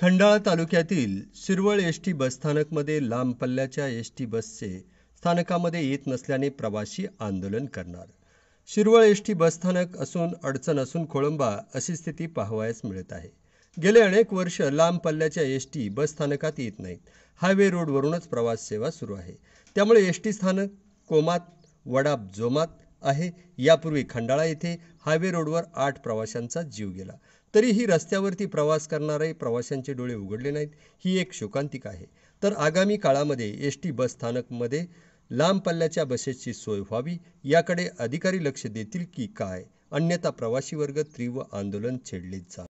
खंडाळा तालुक्यातील Shirwal S T बसस्थानकमध्ये लांब पल्ल्याच्या एस टी बसचे स्थानकामध्ये येत नसल्याने प्रवासी आंदोलन करणार शिरवळ एस टी बसस्थानक असून अडचण असून खोळंबा अशी स्थिती पाहावयास मिळत आहे गेले अनेक वर्ष लांब पल्ल्याच्या एस टी बसस्थानकात येत नाहीत हायवे रोडवरूनच प्रवास सेवा सुरू आहे त्यामुळे एस टी स्थानक कोमात वडाप जोमात आहे यापूर्वी खंडाळा येथे हायवे रोडवर आठ प्रवाशांचा जीव गेला तरीही रस्त्यावरती प्रवास करणारे प्रवाशांचे डोळे उघडले नाहीत ही एक शोकांतिका आहे तर आगामी काळामध्ये एस टी बस स्थानकमध्ये लांब पल्ल्याच्या बसेसची सोय व्हावी याकडे अधिकारी लक्ष देतील की काय अन्यथा प्रवाशी वर्ग तीव्र आंदोलन छेडले जात